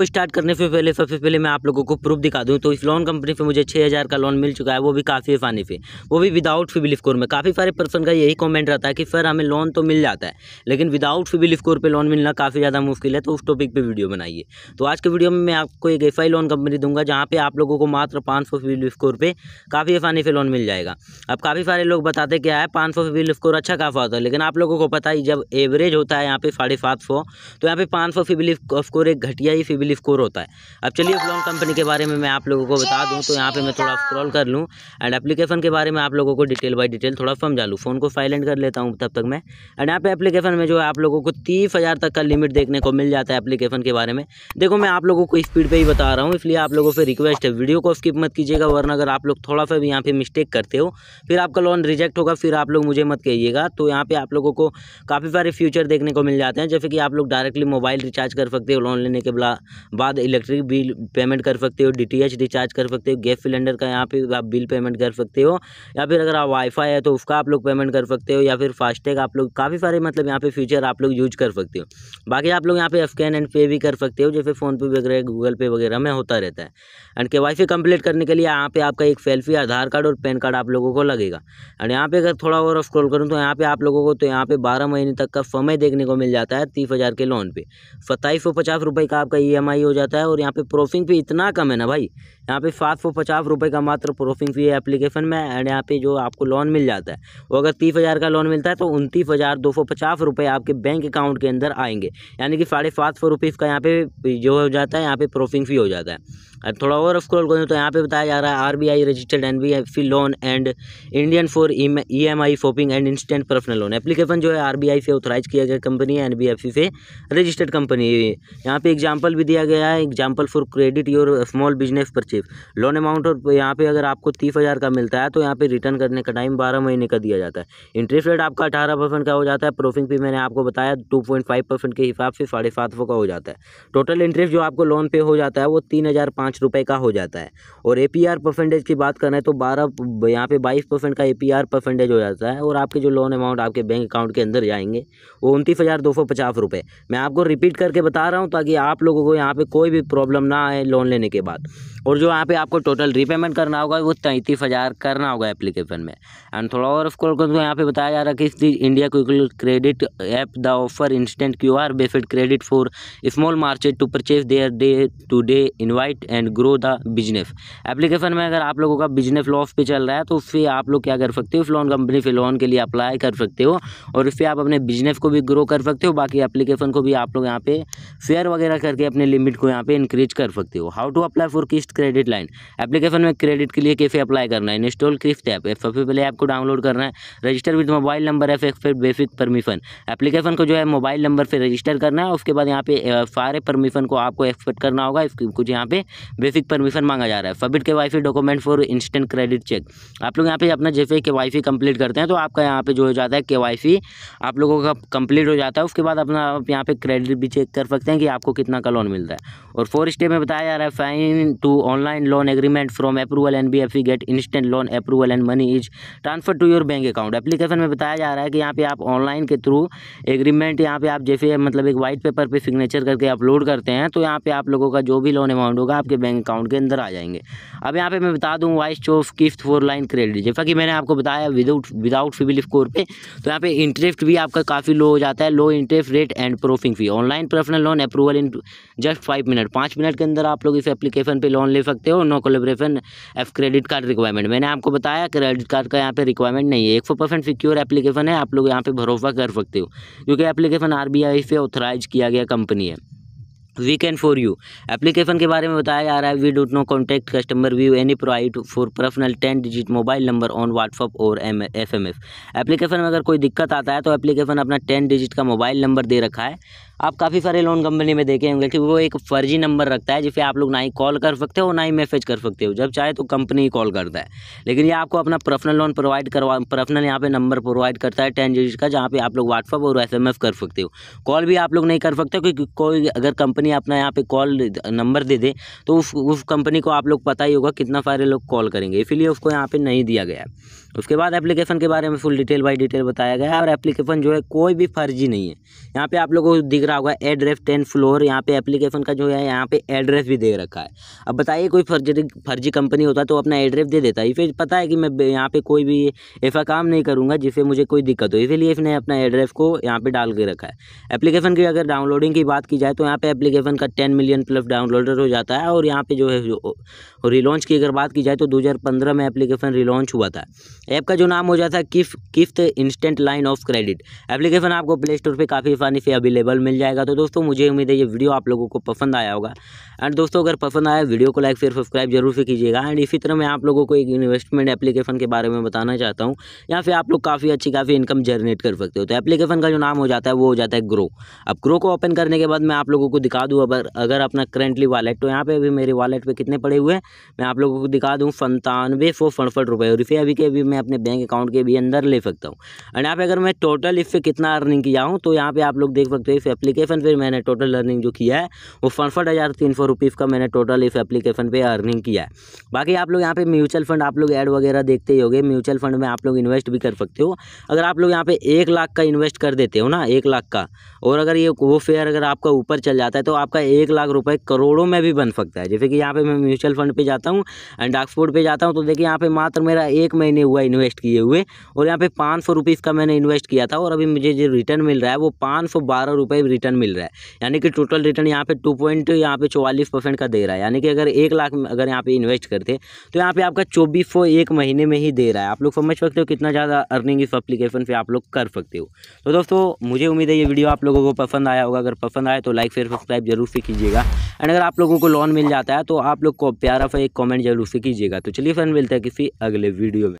वो स्टार्ट करने से पहले सबसे पहले मैं आप लोगों को प्रूफ दिखा दूँ तो इस लोन कंपनी से मुझे छः हज़ार का लोन मिल चुका है वो भी काफ़ी आसानी से वो भी विदाउट सिविल स्कोर में काफ़ी सारे पर्सन का यही कमेंट रहता है कि सर हमें लोन तो मिल जाता है लेकिन विदाउट सिविल स्कोर पर लोन मिलना काफ़ी ज़्यादा मुश्किल है तो उस टॉपिक पर वीडियो बनाइए तो आज के वीडियो में मैं आपको एक ऐसा लोन कंपनी दूंगा जहाँ पर आप लोगों को मात्र पाँच सिविल स्कोर पर काफ़ी आसानी से लोन मिल जाएगा अब काफ़ी सारे लोग बताते क्या है पाँच सिविल स्कोर अच्छा काफ़ा होता है लेकिन आप लोगों को पता ही जब एवरेज होता है यहाँ पे साढ़े सात सौ तो यहाँ पे पाँच सौ सिविल स्कोर एक घटिया ही सिविल बिलीफ कोर होता है अब चलिए फ्लोन कंपनी के बारे में मैं आप लोगों को बता दूँ तो यहाँ पर मैं थोड़ा स्क्रॉल कर लूँ एंड एप्लीकेशन के बारे में आप लोगों को डिटेल बाई डिटेल थोड़ा समझा लूँ फ़ोन को साइलेंट कर लेता हूँ तब तक मैं एंड यहाँ पे एप्लीकेशन में जो है आप लोगों को तीस हज़ार तक का लिमिट देखने को मिल जाता है एप्लीकेशन के बारे में देखो मैं आप लोगों को स्पीड पर ही बता रहा हूँ इसलिए आप लोगों से रिक्वेस्ट है वीडियो को स्किप मत कीजिएगा वरना अगर आप लोग थोड़ा सा भी यहाँ पर मिस्टेक करते हो फिर आपका लोन रिजेक्ट होगा फिर आप लोग मुझे मत कहिएगा तो यहाँ पर आप लोगों को काफ़ी सारे फ्यूचर देखने को मिल जाते हैं जैसे कि आप लोग डायरेक्टली मोबाइल रिचार्ज कर सकते हो लोन लेने के बाद इलेक्ट्रिक बिल पेमेंट कर सकते हो डीटीएच रिचार्ज कर सकते हो गैस सिलेंडर का यहाँ पे आप बिल पेमेंट कर सकते हो या फिर अगर आप वाईफाई है तो उसका आप लोग पेमेंट कर सकते हो या फिर फास्टैग आप लोग काफ़ी सारे मतलब यहाँ पे फीचर आप लोग यूज कर सकते हो बाकी आप लोग यहाँ पे स्कैन एंड पे भी कर सकते हो जैसे फ़ोनपे वगैरह गूगल पे वगैरह में होता रहता है एंड के वाई कंप्लीट करने के लिए यहाँ पे आपका एक सेल्फी आधार कार्ड और पैन कार्ड आप लोगों को लगेगा एंड यहाँ पे अगर थोड़ा और स्क्रॉल करूँ तो यहाँ पे आप लोगों को तो यहाँ पे बारह महीने तक का समय देखने को मिल जाता है तीस हज़ार के लोन पे सत्ताईस सौ पचास का आपका ई e ई हो जाता है और यहाँ पे प्रोफिंग भी इतना कम है ना भाई यहाँ पे सात सौ पचास रुपये का मात्र प्रोफिंग फी है एप्लीकेशन में एंड यहाँ पे जो आपको लोन मिल जाता है वो अगर तीस हज़ार का लोन मिलता है तो उनतीस हज़ार दो सौ पचास रुपये आपके बैंक अकाउंट के अंदर आएंगे यानी कि साढ़े सात सौ रुपये का यहाँ पे जो हो जाता है यहाँ पे प्रोफिंग फी हो जाता है थोड़ा और स्क्रॉल करें तो यहाँ पे बताया जा रहा है RBI registered NBFC loan and Indian for EMI shopping and instant personal loan application जो है आरबीआई से ऑथराइज किया गया कंपनी है एन से रजिस्टर्ड कंपनी है यहाँ पे एग्जाम्पल भी दिया गया है example for credit your small business purchase loan amount और यहाँ पे अगर आपको तीस हज़ार का मिलता है तो यहाँ पे रिटर्न करने का टाइम बारह महीने का दिया जाता है इंटरेस्ट रेट आपका अठारह परसेंट का हो जाता है प्रोफिंग भी मैंने आपको बताया टू पॉइंट फाइव परसेंट के हिसाब से साढ़े सात सौ का हो जाता है टोटल इंटरेस्ट जो आपको लोन पे हो जाता है वो तीन हज़ार पाँच पाँच रुपये का हो जाता है और एपीआर परसेंटेज की बात करें तो बारह यहाँ पे बाईस परसेंट का एपीआर परसेंटेज हो जाता है और आपके जो लोन अमाउंट आपके बैंक अकाउंट के अंदर जाएंगे वो उनतीस हज़ार दो सौ पचास रुपये मैं आपको रिपीट करके बता रहा हूँ ताकि आप लोगों को यहाँ पर कोई भी प्रॉब्लम ना आए लोन लेने के बाद और जो यहाँ पर आपको टोटल रीपेमेंट करना होगा वो तैंतीस हज़ार करना होगा एप्लीकेशन में एंड थोड़ा और उसको तो यहाँ पे बताया जा रहा है कि इंडिया को credit app the offer instant Q R credit for small market to purchase their day to day invite and grow the business application में अगर आप लोगों का बिजनेस लॉस पे चल रहा है तो उससे आप लोग क्या कर सकते हो लोन कंपनी से लोन के लिए अप्लाई कर सकते हो और उस आप अपने बिजनेस को भी ग्रो कर सकते हो बाकी एप्लीकेशन को भी आप लोग यहाँ पे शेयर वगैरह करके अपने लिमिट को यहाँ पे इंक्रीज कर सकते हो how to apply for Kissht credit line application में क्रेडिट के लिए कैसे अप्लाई करना है इंस्टॉल किस्त ऐप सबसे पहले आपको डाउनलोड करना है register with mobile number F X basic permission application को जो है मोबाइल नंबर से रजिस्टर करना है उसके बाद यहाँ पे सारे परमिशन को आपको एक्सपेक्ट करना होगा कुछ यहाँ पे बेसिक परमिशन मांगा जा रहा है फबिट के वाईफी document for instant credit check आप लोग यहाँ पे अपना जैसे के वाई कंप्लीट करते हैं तो आपका यहाँ पे जो हो जाता है के आप लोगों का कंप्लीट हो जाता है उसके बाद अपना आप यहाँ पे क्रेडिट भी चेक कर सकते हैं कि आपको कितना का लोन मिलता है और फोर स्टेप में बताया जा रहा है fine to online loan agreement from approval N B F get instant loan approval and money is transfer to your bank account application में बताया जा रहा है कि यहाँ पे आप ऑनलाइन के थ्रू एग्रीमेंट यहाँ पे आप जैसे मतलब एक वाइट पेपर पे सिग्नेचर करके अपलोड करते हैं तो यहाँ पे आप लोगों का जो भी लोन अमाउंट होगा आपके आपके बैंक अकाउंट के अंदर आ जाएंगे अब यहाँ पे मैं बता दूँ wise of Kissht for line credit जैसा कि मैंने आपको बताया विदाउट विदाउट सिविल स्कोर पे तो यहाँ पे इंटरेस्ट भी आपका काफ़ी लो हो जाता है low interest rate and processing fee online personal loan approval in just five minute पाँच मिनट के अंदर आप लोग इस एप्लीकेशन पर लोन ले सकते हो no collaboration F credit card requirement मैंने आपको बताया क्रेडिट कार्ड का यहाँ पे रिक्वायरमेंट नहीं है एक सौ परसेंट सिक्योर एप्लीकेशन है आप लोग यहाँ पे भरोसा कर सकते हो क्योंकि एप्लीकेशन आर से ऑथराइज किया गया कंपनी है we can for you application के बारे में बताया जा रहा है वी डोट no contact customer view any provide for personal ten digit mobile number on WhatsApp और M F M F application में अगर कोई दिक्कत आता है तो एप्लीकेशन अपना टेन डिजिट का मोबाइल नंबर दे रखा है आप काफ़ी सारे लोन कंपनी में देखे होंगे कि वो एक फर्जी नंबर रखता है जिसे आप लोग ना ही कॉल कर सकते हो ना ही मैसेज कर सकते हो जब चाहे तो कंपनी ही कॉल करता है लेकिन ये आपको अपना पर्सनल लोन प्रोवाइड करवा पर्सनल यहाँ पे नंबर प्रोवाइड करता है टेन डिजिट का जहाँ पे आप लोग व्हाट्सअप और एस कर सकते हो कॉल भी आप लोग नहीं कर सकते क्योंकि कोई अगर कंपनी अपना यहाँ पे कॉल नंबर दे दे तो उस उस कंपनी को आप लोग पता ही होगा कितना सारे लोग कॉल करेंगे इसीलिए उसको यहाँ पर नहीं दिया गया है उसके बाद एप्लीकेशन के बारे में फुल डिटेल बाई डिटेल बताया गया है और एप्लीकेशन जो है कोई भी फर्जी नहीं है यहाँ पे आप लोगों को दिख रहा होगा एड्रेस टेन फ्लोर यहाँ पे एप्लीकेशन का जो है यहाँ पे एड्रेस भी दे रखा है अब बताइए कोई फर्जी फर्जी कंपनी होता तो अपना एड्रेस दे देता है पता है कि मैं यहाँ पर कोई भी ऐसा काम नहीं करूँगा जिससे मुझे कोई दिक्कत हो इसीलिए इसने अपना एड्रेस को यहाँ पर डाल के रखा है एप्लीकेशन की अगर डाउनलोडिंग की बात की जाए तो यहाँ पर एप्लीकेशन का टेन मिलियन प्लस डाउनलोडर हो जाता है और यहाँ पर जो है रिलॉन्च की अगर बात की जाए तो दो में एप्लीकेशन रिलॉन्च हुआ था ऐप का जो नाम हो जाता है किफ Kissht instant line of credit application आपको प्ले स्टोर पर काफ़ी आसानी से अवेलेबल मिल जाएगा तो दोस्तों मुझे उम्मीद है ये वीडियो आप लोगों को पसंद आया होगा एंड दोस्तों अगर पसंद आया वीडियो को लाइक शेयर सब्सक्राइब जरूर से कीजिएगा एंड इसी तरह मैं आप लोगों को एक इन्वेस्टमेंट एप्लीकेशन के बारे में बताना चाहता हूँ यहाँ फिर आप लोग काफ़ी अच्छी काफ़ी इनकम जनरेट कर सकते हो तो एप्लीकेशन का जो नाम हो जाता है वो हो जाता है ग्रो अब ग्रो को ओपन करने के बाद मैं आप लोगों को दिखा दूँ अगर अगर अपना करेंटली वालेट तो यहाँ पे अभी मेरे वालेट पर कितने पड़े हुए हैं मैं आप लोगों को दिखा दूँ संतानवे सौ सड़सठ रुपये और इसे अभी के अभी मैं मैं अपने बैंक अकाउंट के भी अंदर ले सकता हूँ एंड यहाँ पे अगर मैं टोटल इससे कितना अर्निंग किया हूँ तो यहाँ पे आप लोग देख सकते हो इस एप्लीकेशन पर मैंने टोटल अर्निंग जो किया है वो सड़सठ हज़ार तीन सौ रुपीज़ का मैंने टोटल इस एप्लीकेशन पर अर्निंग किया है बाकी आप लोग यहाँ पे म्यूचुअल फंड आप लोग एड वगैरह देखते ही गए म्यूचुअल फंड में आप लोग इन्वेस्ट भी कर सकते हो अगर आप लोग यहाँ पे एक लाख का इन्वेस्ट कर देते हो ना एक लाख का और अगर ये वो फेयर अगर आपका ऊपर चल जाता है तो आपका एक लाख रुपये करोड़ों में भी बन सकता है जैसे कि यहाँ पे मैं म्यूचुअल फंड पे जाता हूँ एंड डाक्सपोर्ट पे जाता हूँ तो देखिए यहाँ पे मात्र मेरा एक महीने हुआ इन्वेस्ट किए हुए और यहाँ पे पाँच सौ रुपीज़ का मैंने इन्वेस्ट किया था और अभी मुझे जो रिटर्न मिल रहा है वो पाँच सौ बारह रुपये रिटर्न मिल रहा है यानी कि टोटल रिटर्न यहाँ पे टू पॉइंट यहाँ पे चौवालीस परसेंट का दे रहा है यानी कि अगर एक लाख अगर यहाँ पे इन्वेस्ट करते तो यहाँ पे आपका चौबीस सौ एक महीने में ही दे रहा है आप लोग समझ सकते हो कितना ज़्यादा अर्निंग इस अप्लीकेशन पर आप लोग कर सकते हो तो दोस्तों मुझे उम्मीद है ये वीडियो आप लोगों को पसंद आया होगा अगर पसंद आए तो लाइक फेयर सब्सक्राइब जरूर से कीजिएगा एंड अगर आप लोगों को लोन मिल जाता है तो आप लोग को प्यारा फिर एक कमेंट जरूर से कीजिएगा तो चलिए फ्रेंड मिलते हैं किसी अगले वीडियो में